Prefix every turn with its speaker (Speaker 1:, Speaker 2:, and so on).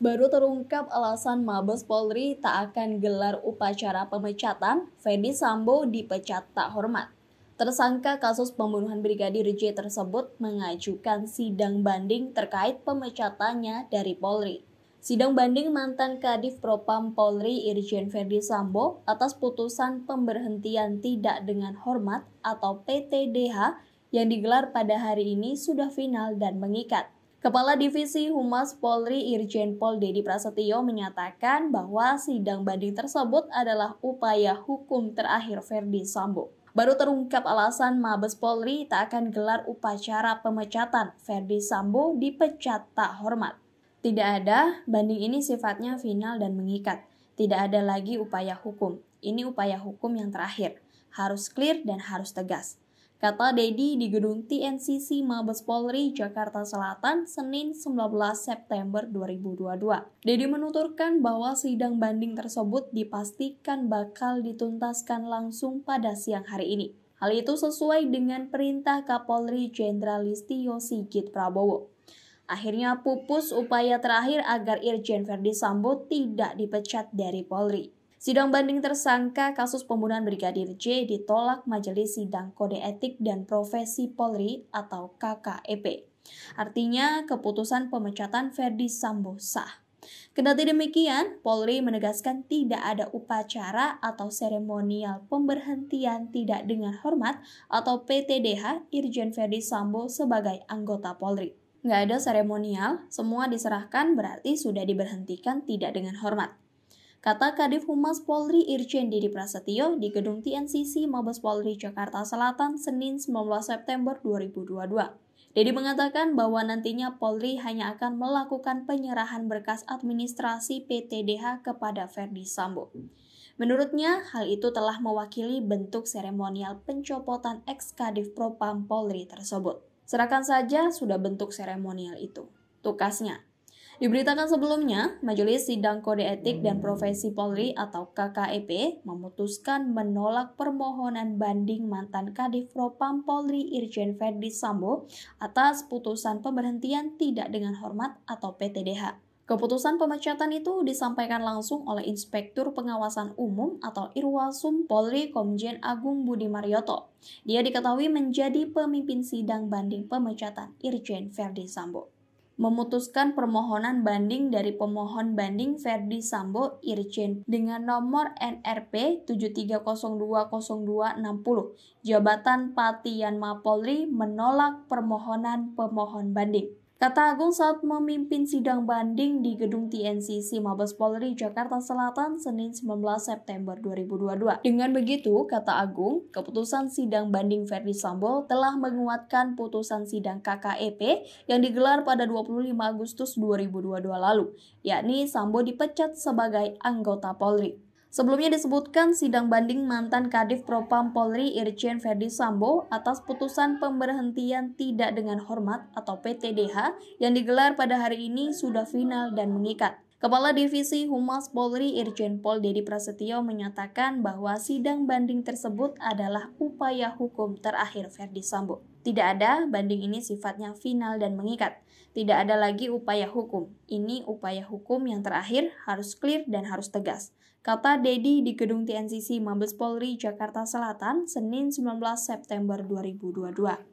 Speaker 1: Baru terungkap alasan Mabes Polri tak akan gelar upacara pemecatan, Fedi Sambo dipecat tak hormat. Tersangka kasus pembunuhan Brigadir J tersebut mengajukan sidang banding terkait pemecatannya dari Polri. Sidang banding mantan Kadif Propam Polri Irjen Ferdi Sambo atas putusan pemberhentian tidak dengan hormat atau PTDH yang digelar pada hari ini sudah final dan mengikat. Kepala Divisi Humas Polri Irjen Pol Dedi Prasetyo menyatakan bahwa sidang banding tersebut adalah upaya hukum terakhir Verdi Sambo. Baru terungkap alasan Mabes Polri tak akan gelar upacara pemecatan Verdi Sambo dipecat tak hormat. Tidak ada, banding ini sifatnya final dan mengikat. Tidak ada lagi upaya hukum. Ini upaya hukum yang terakhir. Harus clear dan harus tegas kata Dedi di gedung TNCC Mabes Polri Jakarta Selatan Senin 19 September 2022. Dedi menuturkan bahwa sidang banding tersebut dipastikan bakal dituntaskan langsung pada siang hari ini. Hal itu sesuai dengan perintah Kapolri Jenderal Listio Sigit Prabowo. Akhirnya pupus upaya terakhir agar Irjen Verdi Sambo tidak dipecat dari Polri. Sidang banding tersangka kasus pembunuhan Brigadir J ditolak Majelis Sidang Kode Etik dan Profesi Polri atau KKEP. Artinya, keputusan pemecatan Ferdi Sambo sah. Kendati demikian, Polri menegaskan tidak ada upacara atau seremonial pemberhentian tidak dengan hormat atau PTDH Irjen Ferdi Sambo sebagai anggota Polri. Nggak ada seremonial, semua diserahkan berarti sudah diberhentikan tidak dengan hormat kata Kadif Humas Polri Irjen Didi Prasetyo di Gedung TNCC Mabes Polri Jakarta Selatan Senin 19 September 2022. Dedi mengatakan bahwa nantinya Polri hanya akan melakukan penyerahan berkas administrasi PTDH kepada Verdi Sambo. Menurutnya, hal itu telah mewakili bentuk seremonial pencopotan ex Kadif Propam Polri tersebut. Serahkan saja sudah bentuk seremonial itu. Tukasnya, Diberitakan sebelumnya, Majelis Sidang Kode Etik dan Profesi Polri atau KKEP memutuskan menolak permohonan banding mantan Kadif Propam Polri Irjen Ferdi Sambo atas putusan pemberhentian tidak dengan hormat atau PTDH. Keputusan pemecatan itu disampaikan langsung oleh Inspektur Pengawasan Umum atau Irwasum Polri Komjen Agung Budi Marioto. Dia diketahui menjadi pemimpin sidang banding pemecatan Irjen Ferdi Sambo memutuskan permohonan banding dari pemohon banding Ferdi Sambo Irjen dengan nomor NRP 73020260. Jabatan Patian Mapolri menolak permohonan pemohon banding. Kata Agung saat memimpin sidang banding di gedung TNCC Mabes Polri Jakarta Selatan Senin 19 September 2022. Dengan begitu, kata Agung, keputusan sidang banding Verdi Sambo telah menguatkan putusan sidang KKEP yang digelar pada 25 Agustus 2022 lalu, yakni Sambo dipecat sebagai anggota Polri. Sebelumnya disebutkan sidang banding mantan Kadif Propam Polri Irjen Ferdi Sambo atas putusan pemberhentian tidak dengan hormat atau PTDH yang digelar pada hari ini sudah final dan mengikat. Kepala Divisi Humas Polri Irjen Pol Dedi Prasetyo menyatakan bahwa sidang banding tersebut adalah upaya hukum terakhir Ferdi Sambo. Tidak ada banding ini sifatnya final dan mengikat. Tidak ada lagi upaya hukum. Ini upaya hukum yang terakhir harus clear dan harus tegas. Kata Dedi di gedung TNCC Mabes Polri Jakarta Selatan, Senin 19 September 2022.